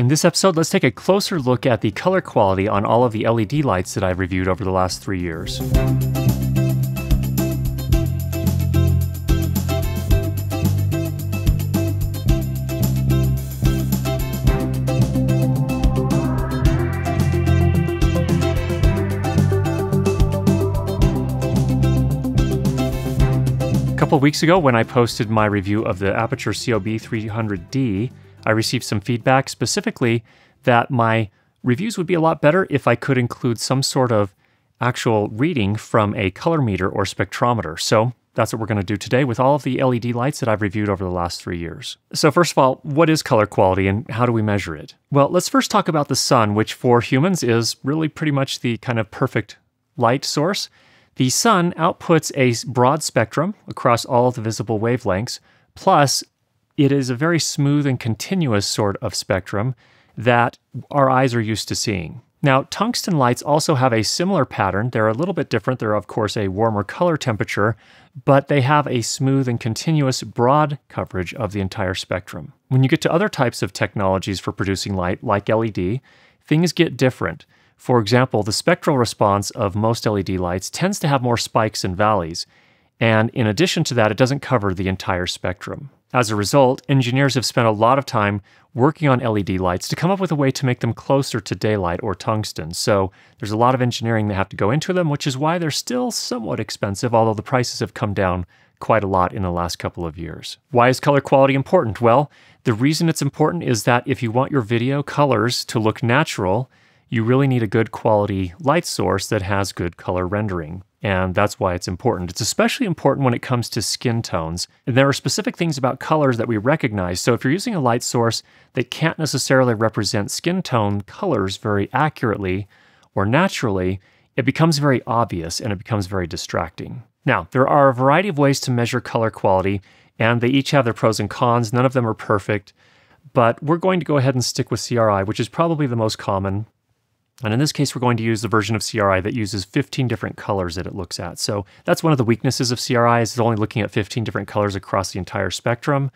In this episode, let's take a closer look at the color quality on all of the LED lights that I've reviewed over the last three years. A couple weeks ago when I posted my review of the Aperture COB 300D, I received some feedback specifically that my reviews would be a lot better if I could include some sort of actual reading from a color meter or spectrometer. So that's what we're going to do today with all of the LED lights that I've reviewed over the last three years. So first of all, what is color quality and how do we measure it? Well, let's first talk about the sun, which for humans is really pretty much the kind of perfect light source. The sun outputs a broad spectrum across all of the visible wavelengths, plus it is a very smooth and continuous sort of spectrum that our eyes are used to seeing. Now, tungsten lights also have a similar pattern. They're a little bit different. They're, of course, a warmer color temperature, but they have a smooth and continuous broad coverage of the entire spectrum. When you get to other types of technologies for producing light, like LED, things get different. For example, the spectral response of most LED lights tends to have more spikes and valleys, and in addition to that, it doesn't cover the entire spectrum. As a result, engineers have spent a lot of time working on LED lights to come up with a way to make them closer to daylight or tungsten. So there's a lot of engineering that have to go into them, which is why they're still somewhat expensive, although the prices have come down quite a lot in the last couple of years. Why is color quality important? Well, the reason it's important is that if you want your video colors to look natural, you really need a good quality light source that has good color rendering and that's why it's important. It's especially important when it comes to skin tones, and there are specific things about colors that we recognize, so if you're using a light source that can't necessarily represent skin tone colors very accurately or naturally, it becomes very obvious and it becomes very distracting. Now, there are a variety of ways to measure color quality, and they each have their pros and cons. None of them are perfect, but we're going to go ahead and stick with CRI, which is probably the most common. And in this case, we're going to use the version of CRI that uses 15 different colors that it looks at. So that's one of the weaknesses of CRI is it's only looking at 15 different colors across the entire spectrum.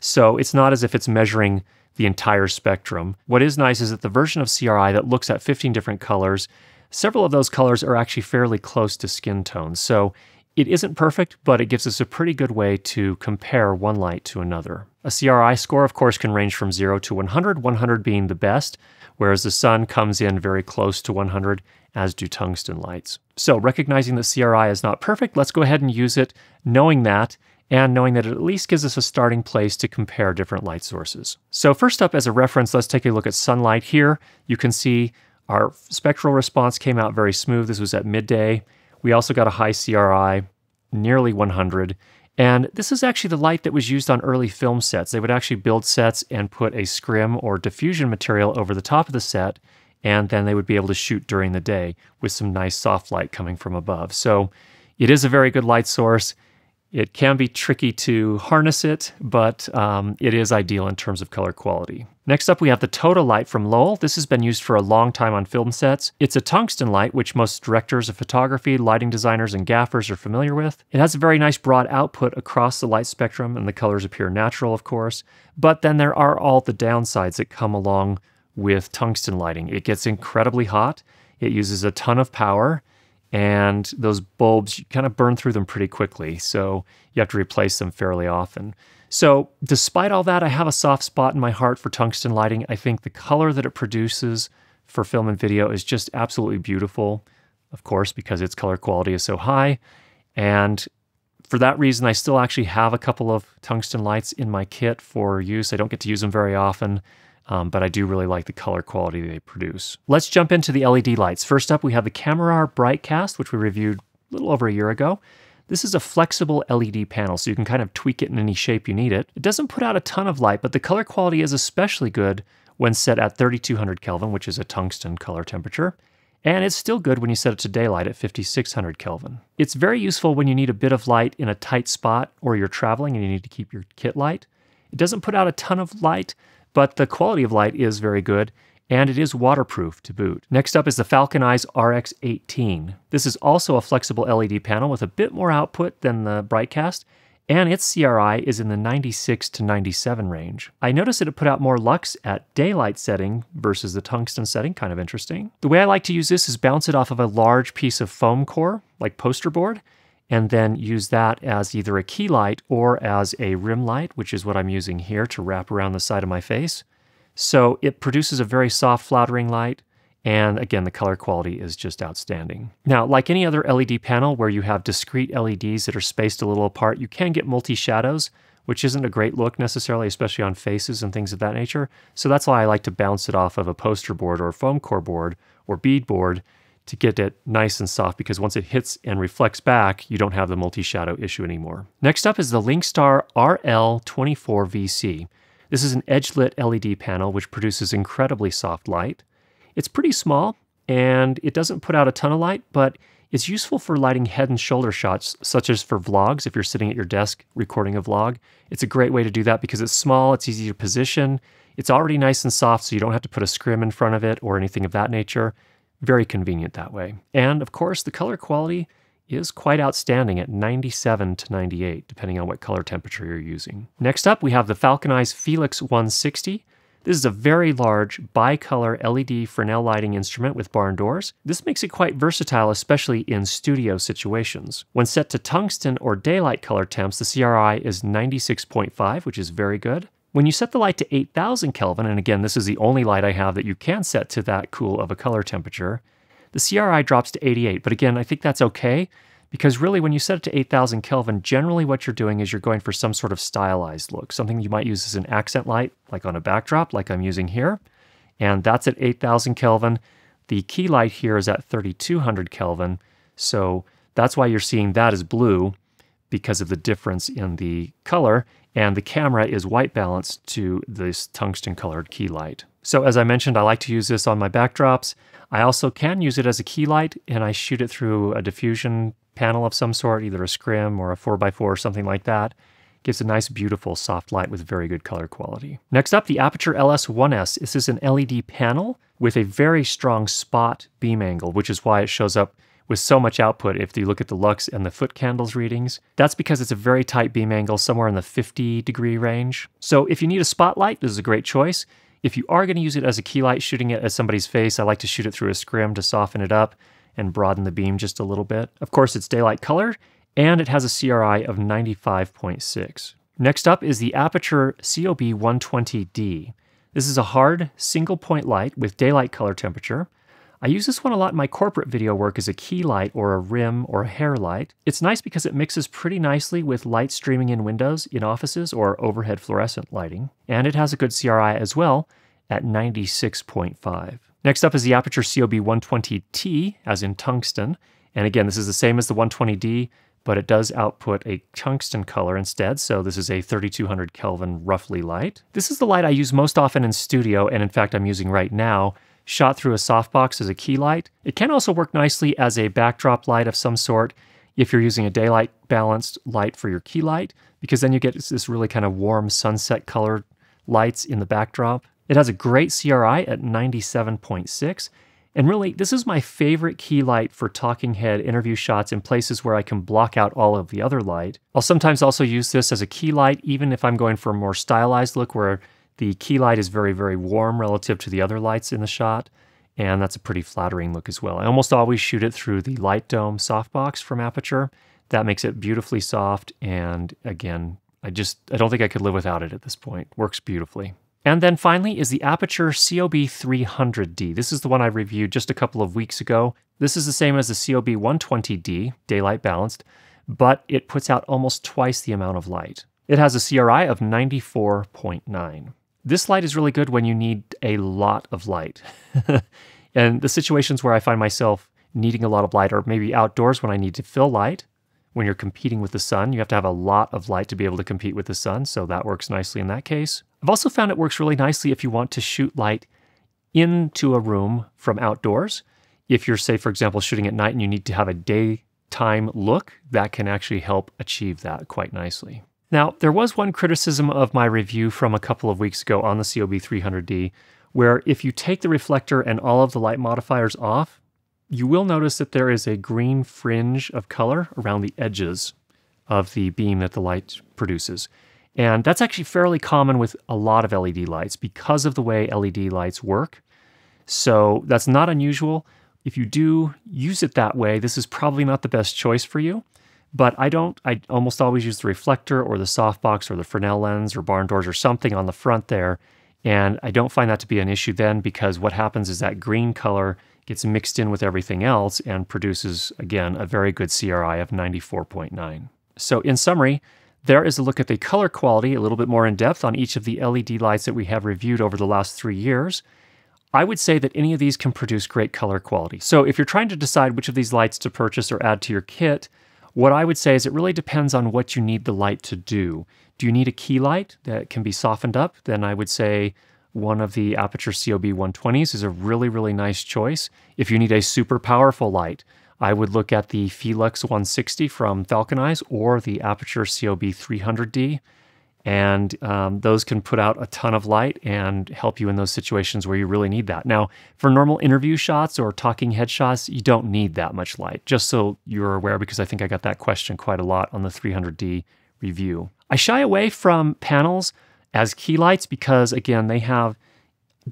So it's not as if it's measuring the entire spectrum. What is nice is that the version of CRI that looks at 15 different colors, several of those colors are actually fairly close to skin tones. So it isn't perfect, but it gives us a pretty good way to compare one light to another. A CRI score, of course, can range from 0 to 100, 100 being the best, whereas the sun comes in very close to 100, as do tungsten lights. So, recognizing that CRI is not perfect, let's go ahead and use it, knowing that, and knowing that it at least gives us a starting place to compare different light sources. So, first up, as a reference, let's take a look at sunlight here. You can see our spectral response came out very smooth. This was at midday. We also got a high CRI, nearly 100, and this is actually the light that was used on early film sets. They would actually build sets and put a scrim or diffusion material over the top of the set, and then they would be able to shoot during the day with some nice soft light coming from above. So it is a very good light source. It can be tricky to harness it, but um, it is ideal in terms of color quality. Next up, we have the Tota light from Lowell. This has been used for a long time on film sets. It's a tungsten light, which most directors of photography, lighting designers, and gaffers are familiar with. It has a very nice broad output across the light spectrum, and the colors appear natural, of course. But then there are all the downsides that come along with tungsten lighting. It gets incredibly hot, it uses a ton of power, and those bulbs you kind of burn through them pretty quickly so you have to replace them fairly often so despite all that i have a soft spot in my heart for tungsten lighting i think the color that it produces for film and video is just absolutely beautiful of course because its color quality is so high and for that reason i still actually have a couple of tungsten lights in my kit for use i don't get to use them very often um, but I do really like the color quality they produce. Let's jump into the LED lights. First up, we have the Camerar Brightcast, which we reviewed a little over a year ago. This is a flexible LED panel, so you can kind of tweak it in any shape you need it. It doesn't put out a ton of light, but the color quality is especially good when set at 3200 Kelvin, which is a tungsten color temperature. And it's still good when you set it to daylight at 5600 Kelvin. It's very useful when you need a bit of light in a tight spot or you're traveling and you need to keep your kit light. It doesn't put out a ton of light, but the quality of light is very good and it is waterproof to boot. Next up is the Falcon Eyes RX18. This is also a flexible LED panel with a bit more output than the Brightcast, and its CRI is in the 96 to 97 range. I noticed that it put out more lux at daylight setting versus the tungsten setting, kind of interesting. The way I like to use this is bounce it off of a large piece of foam core, like poster board, and then use that as either a key light or as a rim light, which is what I'm using here to wrap around the side of my face. So it produces a very soft flattering light, and again, the color quality is just outstanding. Now, like any other LED panel where you have discrete LEDs that are spaced a little apart, you can get multi-shadows, which isn't a great look necessarily, especially on faces and things of that nature. So that's why I like to bounce it off of a poster board or a foam core board or bead board to get it nice and soft because once it hits and reflects back, you don't have the multi-shadow issue anymore. Next up is the Linkstar RL24VC. This is an edge-lit LED panel which produces incredibly soft light. It's pretty small and it doesn't put out a ton of light, but it's useful for lighting head and shoulder shots, such as for vlogs. If you're sitting at your desk recording a vlog, it's a great way to do that because it's small, it's easy to position, it's already nice and soft, so you don't have to put a scrim in front of it or anything of that nature. Very convenient that way. And of course, the color quality is quite outstanding at 97 to 98, depending on what color temperature you're using. Next up, we have the Falcon Eyes Felix 160. This is a very large bicolor LED Fresnel lighting instrument with barn doors. This makes it quite versatile, especially in studio situations. When set to tungsten or daylight color temps, the CRI is 96.5, which is very good. When you set the light to 8000 Kelvin, and again, this is the only light I have that you can set to that cool of a color temperature, the CRI drops to 88. But again, I think that's okay because really when you set it to 8000 Kelvin, generally what you're doing is you're going for some sort of stylized look, something you might use as an accent light, like on a backdrop, like I'm using here. And that's at 8000 Kelvin. The key light here is at 3200 Kelvin. So that's why you're seeing that as blue because of the difference in the color and the camera is white balanced to this tungsten colored key light. So as I mentioned, I like to use this on my backdrops. I also can use it as a key light and I shoot it through a diffusion panel of some sort, either a scrim or a 4x4 or something like that. Gives a nice, beautiful, soft light with very good color quality. Next up, the Aperture LS1S. This is an LED panel with a very strong spot beam angle, which is why it shows up with so much output if you look at the lux and the foot candles readings. That's because it's a very tight beam angle, somewhere in the 50 degree range. So if you need a spotlight, this is a great choice. If you are going to use it as a key light, shooting it at somebody's face, I like to shoot it through a scrim to soften it up and broaden the beam just a little bit. Of course, it's daylight color, and it has a CRI of 95.6. Next up is the Aperture COB 120D. This is a hard single point light with daylight color temperature. I use this one a lot in my corporate video work as a key light or a rim or a hair light. It's nice because it mixes pretty nicely with light streaming in windows, in offices, or overhead fluorescent lighting. And it has a good CRI as well at 96.5. Next up is the Aperture COB 120T, as in tungsten. And again, this is the same as the 120D, but it does output a tungsten color instead, so this is a 3200 Kelvin roughly light. This is the light I use most often in studio, and in fact I'm using right now, shot through a softbox as a key light. It can also work nicely as a backdrop light of some sort if you're using a daylight balanced light for your key light, because then you get this really kind of warm sunset colored lights in the backdrop. It has a great CRI at 97.6. And really, this is my favorite key light for talking head interview shots in places where I can block out all of the other light. I'll sometimes also use this as a key light, even if I'm going for a more stylized look where the key light is very, very warm relative to the other lights in the shot, and that's a pretty flattering look as well. I almost always shoot it through the Light Dome softbox from Aperture. That makes it beautifully soft, and again, I just, I don't think I could live without it at this point. Works beautifully. And then finally is the Aperture COB300D. This is the one I reviewed just a couple of weeks ago. This is the same as the COB120D, daylight balanced, but it puts out almost twice the amount of light. It has a CRI of 94.9. This light is really good when you need a lot of light. and the situations where I find myself needing a lot of light are maybe outdoors when I need to fill light. When you're competing with the sun, you have to have a lot of light to be able to compete with the sun, so that works nicely in that case. I've also found it works really nicely if you want to shoot light into a room from outdoors. If you're, say, for example, shooting at night and you need to have a daytime look, that can actually help achieve that quite nicely. Now, there was one criticism of my review from a couple of weeks ago on the COB300D, where if you take the reflector and all of the light modifiers off, you will notice that there is a green fringe of color around the edges of the beam that the light produces. And that's actually fairly common with a lot of LED lights because of the way LED lights work. So that's not unusual. If you do use it that way, this is probably not the best choice for you but I don't, I almost always use the reflector or the softbox or the Fresnel lens or barn doors or something on the front there. And I don't find that to be an issue then because what happens is that green color gets mixed in with everything else and produces, again, a very good CRI of 94.9. So in summary, there is a look at the color quality a little bit more in depth on each of the LED lights that we have reviewed over the last three years. I would say that any of these can produce great color quality. So if you're trying to decide which of these lights to purchase or add to your kit, what I would say is it really depends on what you need the light to do. Do you need a key light that can be softened up? Then I would say one of the Aperture COB 120s is a really, really nice choice. If you need a super powerful light, I would look at the Felix 160 from Falcon Eyes or the Aperture COB 300D and um, those can put out a ton of light and help you in those situations where you really need that. Now, for normal interview shots or talking head shots, you don't need that much light, just so you're aware, because I think I got that question quite a lot on the 300D review. I shy away from panels as key lights because, again, they have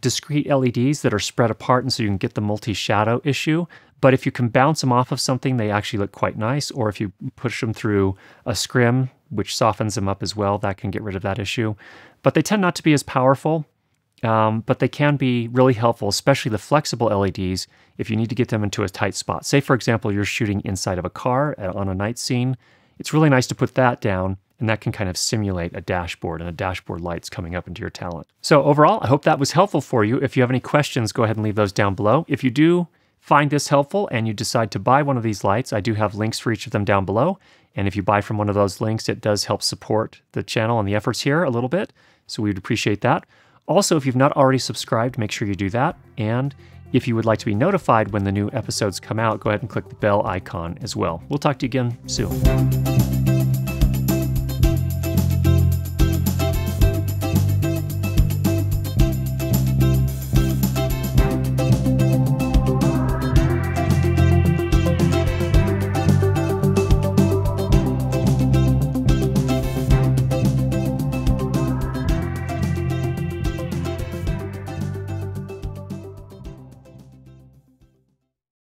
discrete LEDs that are spread apart, and so you can get the multi shadow issue. But if you can bounce them off of something, they actually look quite nice. Or if you push them through a scrim, which softens them up as well. That can get rid of that issue. But they tend not to be as powerful, um, but they can be really helpful, especially the flexible LEDs, if you need to get them into a tight spot. Say, for example, you're shooting inside of a car on a night scene. It's really nice to put that down, and that can kind of simulate a dashboard and a dashboard light's coming up into your talent. So overall, I hope that was helpful for you. If you have any questions, go ahead and leave those down below. If you do, find this helpful and you decide to buy one of these lights, I do have links for each of them down below. And if you buy from one of those links, it does help support the channel and the efforts here a little bit. So we'd appreciate that. Also, if you've not already subscribed, make sure you do that. And if you would like to be notified when the new episodes come out, go ahead and click the bell icon as well. We'll talk to you again soon.